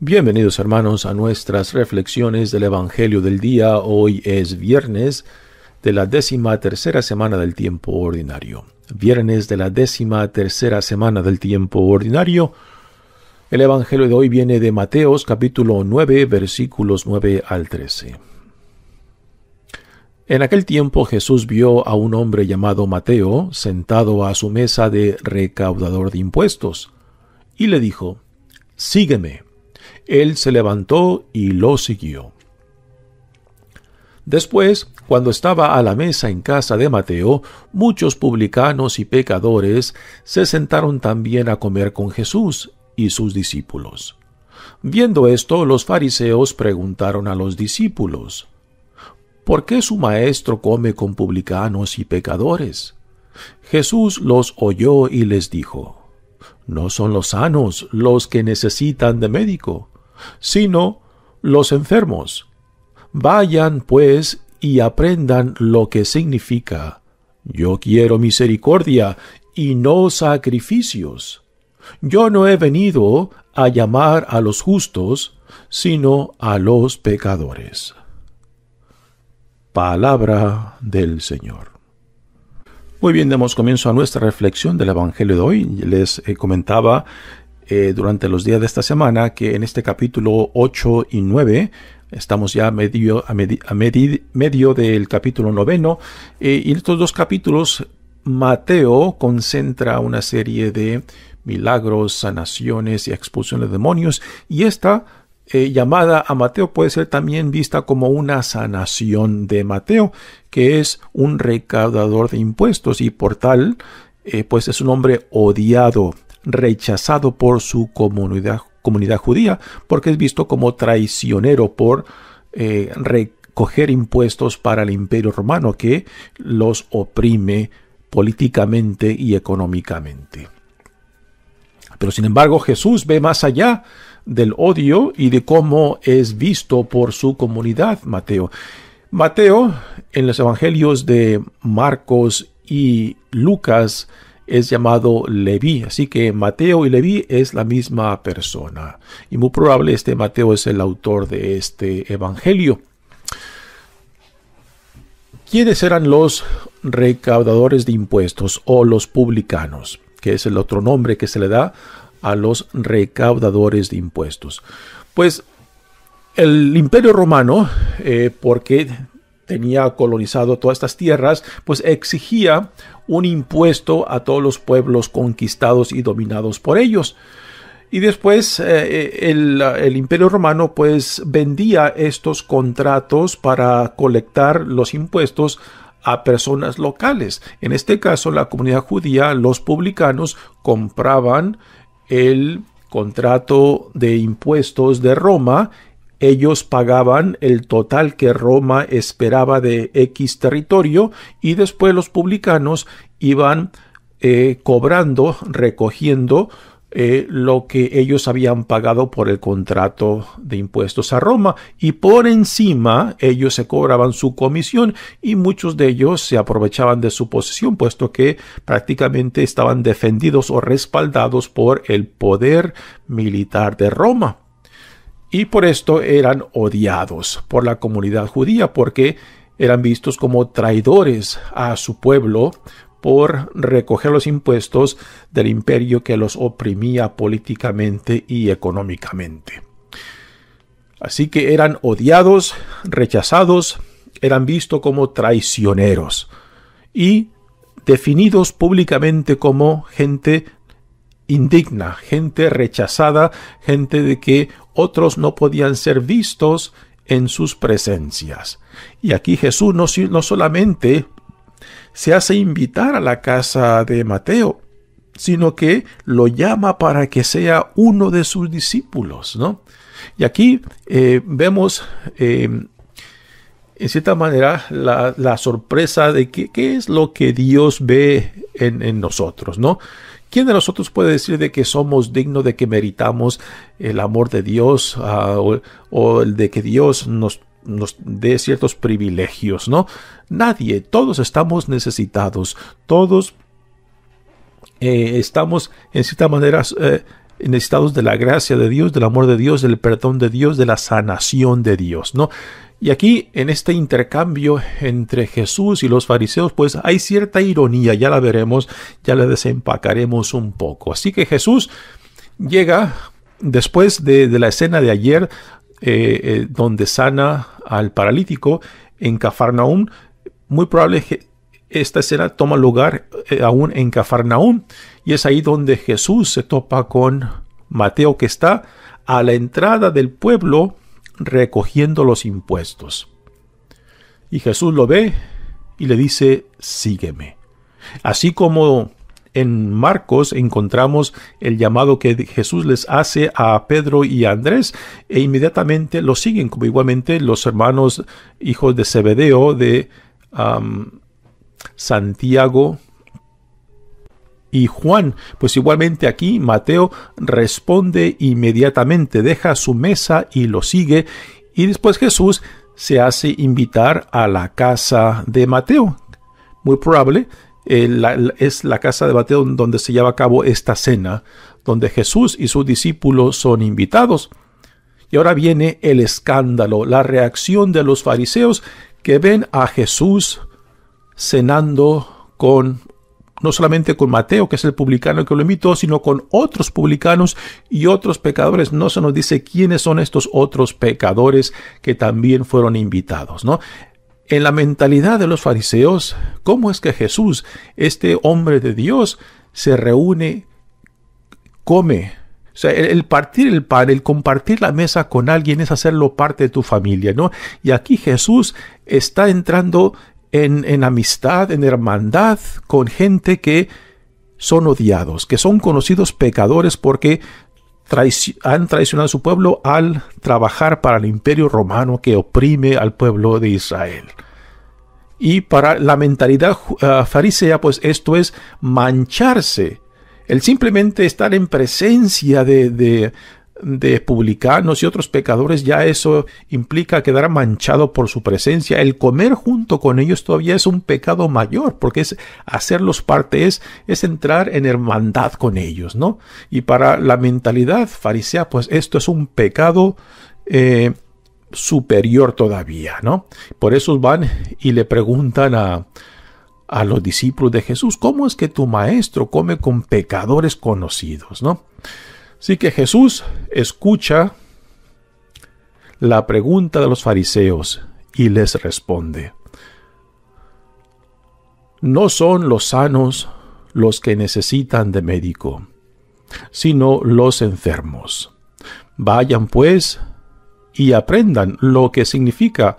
Bienvenidos hermanos a nuestras reflexiones del Evangelio del día. Hoy es viernes de la décima tercera semana del tiempo ordinario. Viernes de la décima tercera semana del tiempo ordinario. El Evangelio de hoy viene de Mateos capítulo 9 versículos 9 al 13. En aquel tiempo Jesús vio a un hombre llamado Mateo sentado a su mesa de recaudador de impuestos y le dijo, Sígueme él se levantó y lo siguió. Después, cuando estaba a la mesa en casa de Mateo, muchos publicanos y pecadores se sentaron también a comer con Jesús y sus discípulos. Viendo esto, los fariseos preguntaron a los discípulos, ¿Por qué su maestro come con publicanos y pecadores? Jesús los oyó y les dijo, No son los sanos los que necesitan de médico, sino los enfermos. Vayan, pues, y aprendan lo que significa. Yo quiero misericordia y no sacrificios. Yo no he venido a llamar a los justos, sino a los pecadores. Palabra del Señor. Muy bien, damos comienzo a nuestra reflexión del Evangelio de hoy. Les eh, comentaba eh, durante los días de esta semana que en este capítulo 8 y 9 Estamos ya a medio, a medio del capítulo noveno. Eh, y en estos dos capítulos, Mateo concentra una serie de milagros, sanaciones y expulsión de demonios. Y esta eh, llamada a Mateo puede ser también vista como una sanación de Mateo, que es un recaudador de impuestos y por tal, pues es un hombre odiado rechazado por su comunidad, comunidad judía porque es visto como traicionero por eh, recoger impuestos para el imperio romano que los oprime políticamente y económicamente. Pero sin embargo Jesús ve más allá del odio y de cómo es visto por su comunidad, Mateo. Mateo, en los evangelios de Marcos y Lucas, es llamado Leví. Así que Mateo y Leví es la misma persona. Y muy probable este Mateo es el autor de este evangelio. ¿Quiénes eran los recaudadores de impuestos o los publicanos? Que es el otro nombre que se le da a los recaudadores de impuestos. Pues el imperio romano, eh, porque tenía colonizado todas estas tierras, pues exigía un impuesto a todos los pueblos conquistados y dominados por ellos. Y después eh, eh, el, el, imperio romano pues vendía estos contratos para colectar los impuestos a personas locales. En este caso la comunidad judía, los publicanos, compraban el contrato de impuestos de Roma ellos pagaban el total que Roma esperaba de X territorio y después los publicanos iban eh, cobrando, recogiendo eh, lo que ellos habían pagado por el contrato de impuestos a Roma y por encima ellos se cobraban su comisión y muchos de ellos se aprovechaban de su posición puesto que prácticamente estaban defendidos o respaldados por el poder militar de Roma y por esto eran odiados por la comunidad judía porque eran vistos como traidores a su pueblo por recoger los impuestos del imperio que los oprimía políticamente y económicamente. Así que eran odiados, rechazados, eran vistos como traicioneros y definidos públicamente como gente indigna, gente rechazada, gente de que otros no podían ser vistos en sus presencias. Y aquí Jesús no, no solamente se hace invitar a la casa de Mateo, sino que lo llama para que sea uno de sus discípulos, ¿no? Y aquí eh, vemos, eh, en cierta manera, la, sorpresa de qué es lo que Dios ve en, en nosotros, ¿no? ¿Quién de nosotros puede decir de que somos dignos de que meritamos el amor de Dios ah, o, el de que Dios nos nos dé ciertos privilegios, ¿no? Nadie, todos estamos necesitados, todos eh, estamos en cierta manera eh, necesitados de la gracia de Dios, del amor de Dios, del perdón de Dios, de la sanación de Dios, ¿no? Y aquí, en este intercambio entre Jesús y los fariseos, pues hay cierta ironía, ya la veremos, ya la desempacaremos un poco. Así que Jesús llega después de, la escena de ayer, eh, eh, donde sana al paralítico en Cafarnaum, muy probable que esta escena toma lugar eh, aún en Cafarnaúm y es ahí donde Jesús se topa con Mateo que está a la entrada del pueblo recogiendo los impuestos. Y Jesús lo ve y le dice, sígueme. Así como en Marcos encontramos el llamado que Jesús les hace a Pedro y Andrés e inmediatamente lo siguen, como igualmente los hermanos hijos de Zebedeo de Santiago y Juan. Pues igualmente aquí Mateo responde inmediatamente, deja su mesa y lo sigue, y después Jesús se hace invitar a la casa de Mateo. Muy probable eh, es la casa de Mateo donde se lleva a cabo esta cena, donde Jesús y sus discípulos son invitados. Y ahora viene el escándalo, la reacción de los fariseos que ven a Jesús cenando con no solamente con Mateo, que es el publicano que lo invitó, sino con otros publicanos y otros pecadores. No se nos dice quiénes son estos otros pecadores que también fueron invitados, ¿no? En la mentalidad de los fariseos, ¿cómo es que Jesús, este hombre de Dios, se reúne, come? O sea, el, partir el pan, el compartir la mesa con alguien es hacerlo parte de tu familia, ¿no? Y aquí Jesús está entrando en, amistad, en hermandad con gente que son odiados, que son conocidos pecadores porque han traicionado a su pueblo al trabajar para el imperio romano que oprime al pueblo de Israel. Y para la mentalidad ah, farisea, pues esto es mancharse. El simplemente estar en presencia de, de publicanos y otros pecadores, ya eso implica quedar manchado por su presencia. El comer junto con ellos todavía es un pecado mayor, porque es hacerlos parte, es, es entrar en hermandad con ellos, ¿no? Y para la mentalidad farisea, pues esto es un pecado eh, superior todavía, ¿no? Por eso van y le preguntan a, a los discípulos de Jesús, ¿cómo es que tu maestro come con pecadores conocidos, ¿no? Así que Jesús escucha la pregunta de los fariseos y les responde. No son los sanos los que necesitan de médico, sino los enfermos. Vayan pues y aprendan lo que significa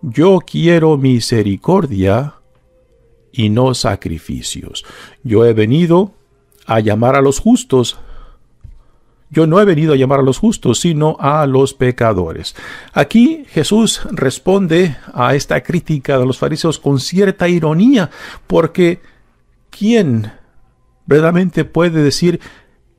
yo quiero misericordia y no sacrificios. Yo he venido a llamar a los justos, yo no he venido a llamar a los justos, sino a los pecadores. Aquí Jesús responde a esta crítica de los fariseos con cierta ironía, porque ¿quién verdaderamente puede decir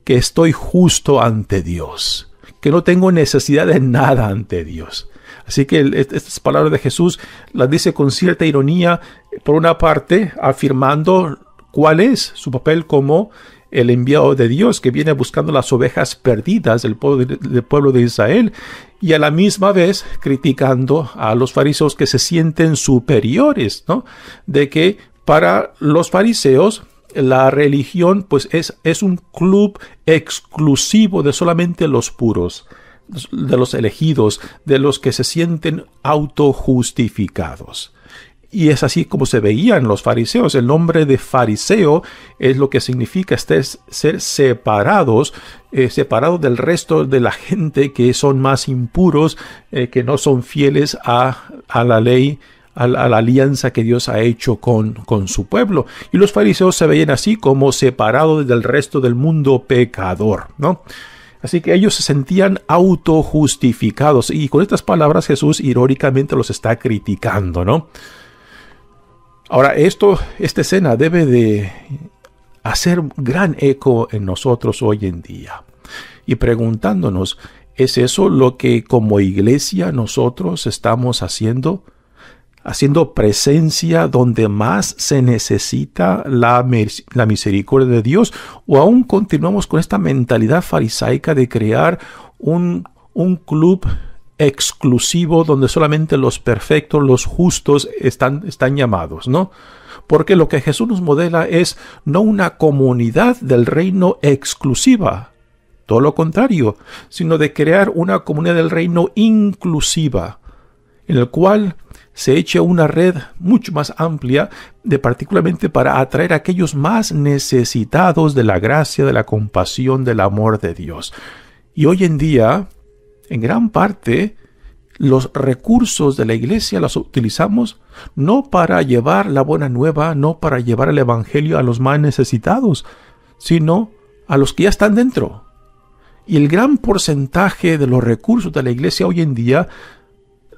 que estoy justo ante Dios? Que no tengo necesidad de nada ante Dios. Así que estas palabras de Jesús las dice con cierta ironía, por una parte, afirmando cuál es su papel como el enviado de Dios que viene buscando las ovejas perdidas del pueblo de, Israel y a la misma vez criticando a los fariseos que se sienten superiores, ¿no? De que para los fariseos la religión pues es, es un club exclusivo de solamente los puros de los elegidos, de los que se sienten autojustificados. Y es así como se veían los fariseos. El nombre de fariseo es lo que significa ser separados, eh, separados del resto de la gente que son más impuros, eh, que no son fieles a, la ley a la, alianza que Dios ha hecho con, su pueblo. Y los fariseos se veían así como separados del resto del mundo pecador, ¿no? Así que ellos se sentían autojustificados y con estas palabras Jesús irónicamente los está criticando, ¿no? Ahora, esto, esta escena debe de hacer gran eco en nosotros hoy en día y preguntándonos, ¿es eso lo que como iglesia nosotros estamos haciendo? Haciendo presencia donde más se necesita la, misericordia de Dios, o aún continuamos con esta mentalidad farisaica de crear un club exclusivo donde solamente los perfectos, los justos están, están llamados, ¿no? Porque lo que Jesús nos modela es no una comunidad del reino exclusiva, todo lo contrario, sino de crear una comunidad del reino inclusiva, en el cual se echa una red mucho más amplia, de particularmente para atraer a aquellos más necesitados de la gracia, de la compasión, del amor de Dios. Y hoy en día, en gran parte los recursos de la iglesia los utilizamos no para llevar la buena nueva, no para llevar el Evangelio a los más necesitados, sino a los que ya están dentro. Y el gran porcentaje de los recursos de la iglesia hoy en día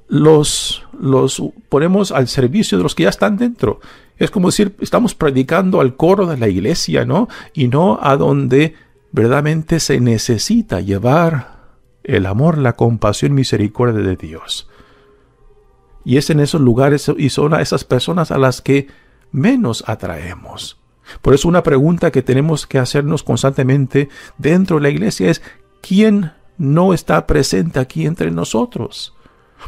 los, los ponemos al servicio de los que ya están dentro. Es como decir, estamos predicando al coro de la iglesia, ¿no? Y no a donde verdaderamente se necesita llevar el amor, la compasión misericordia de Dios. Y es en esos lugares y son a esas personas a las que menos atraemos. Por eso una pregunta que tenemos que hacernos constantemente dentro de la iglesia es, ¿quién no está presente aquí entre nosotros?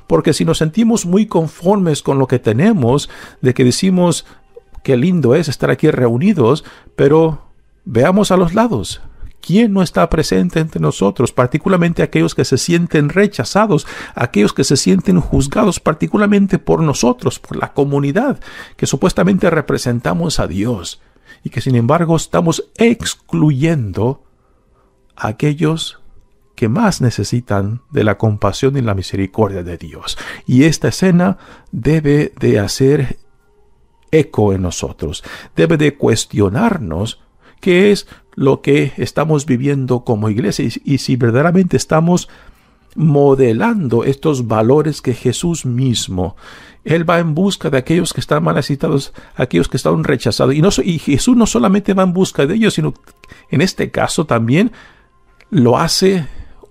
Porque si nos sentimos muy conformes con lo que tenemos, de que decimos, qué lindo es estar aquí reunidos, pero veamos a los lados, ¿Quién no está presente entre nosotros? Particularmente aquellos que se sienten rechazados, aquellos que se sienten juzgados, particularmente por nosotros, por la comunidad, que supuestamente representamos a Dios y que sin embargo estamos excluyendo a aquellos que más necesitan de la compasión y la misericordia de Dios. Y esta escena debe de hacer eco en nosotros, debe de cuestionarnos qué es lo que estamos viviendo como iglesia y, si verdaderamente estamos modelando estos valores que Jesús mismo. Él va en busca de aquellos que están mal necesitados, aquellos que están rechazados. Y, no, y Jesús no solamente va en busca de ellos, sino en este caso también lo hace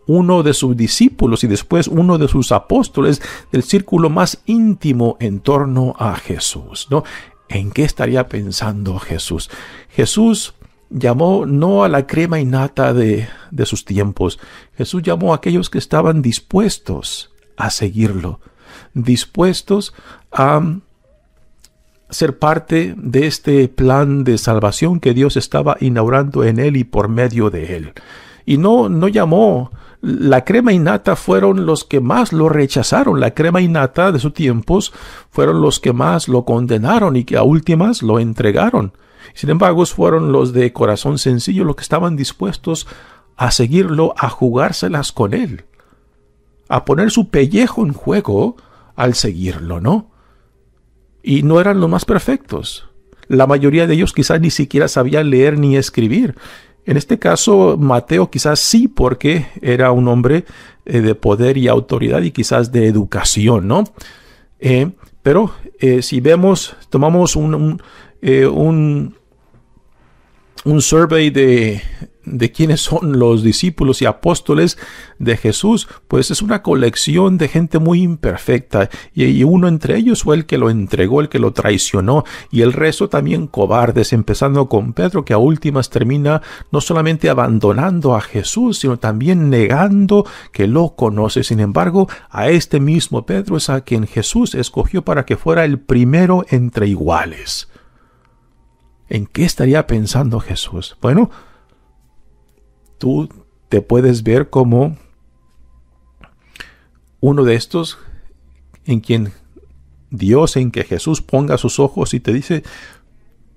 uno de sus discípulos y después uno de sus apóstoles del círculo más íntimo en torno a Jesús. ¿no? ¿En qué estaría pensando Jesús? Jesús llamó no a la crema innata de, de sus tiempos, Jesús llamó a aquellos que estaban dispuestos a seguirlo, dispuestos a ser parte de este plan de salvación que Dios estaba inaugurando en él y por medio de él. Y no, no llamó. La crema innata fueron los que más lo rechazaron. La crema innata de sus tiempos fueron los que más lo condenaron y que a últimas lo entregaron. Sin embargo, fueron los de corazón sencillo los que estaban dispuestos a seguirlo, a jugárselas con él, a poner su pellejo en juego al seguirlo, ¿no? Y no eran los más perfectos. La mayoría de ellos quizás ni siquiera sabía leer ni escribir. En este caso, Mateo quizás sí, porque era un hombre eh, de poder y autoridad y quizás de educación, ¿no? Eh, pero eh, si vemos, tomamos un, un, eh, un un survey de, de quiénes son los discípulos y apóstoles de Jesús, pues es una colección de gente muy imperfecta y, y, uno entre ellos fue el que lo entregó, el que lo traicionó y el resto también cobardes, empezando con Pedro que a últimas termina no solamente abandonando a Jesús, sino también negando que lo conoce. Sin embargo, a este mismo Pedro es a quien Jesús escogió para que fuera el primero entre iguales. ¿En qué estaría pensando Jesús? Bueno, tú te puedes ver como uno de estos en quien Dios, en que Jesús ponga sus ojos y te dice,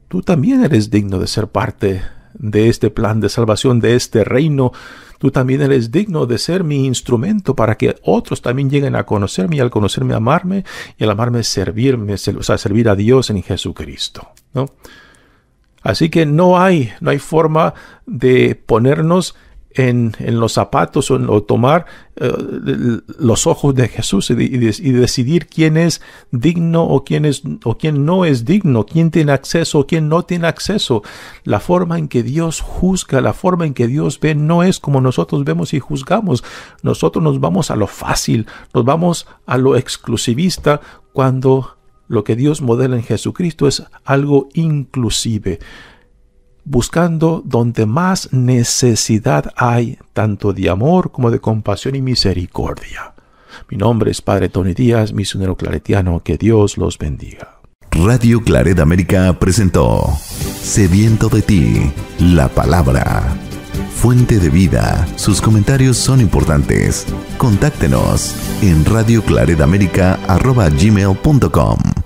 tú también eres digno de ser parte de este plan de salvación, de este reino. Tú también eres digno de ser mi instrumento para que otros también lleguen a conocerme y al conocerme amarme y al amarme servirme, o sea, servir a Dios en Jesucristo. ¿no? Así que no hay, no hay forma de ponernos en, en los zapatos o, tomar eh, los ojos de Jesús y, y, decidir quién es digno o quién, es, o quién no es digno, quién tiene acceso o quién no tiene acceso. La forma en que Dios juzga, la forma en que Dios ve, no es como nosotros vemos y juzgamos. Nosotros nos vamos a lo fácil, nos vamos a lo exclusivista cuando lo que Dios modela en Jesucristo es algo inclusive, buscando donde más necesidad hay, tanto de amor como de compasión y misericordia. Mi nombre es Padre Tony Díaz, misionero claretiano. Que Dios los bendiga. Radio Claret América presentó Sediento de ti, la palabra Fuente de Vida. Sus comentarios son importantes. Contáctenos en radioclaredamerica.com.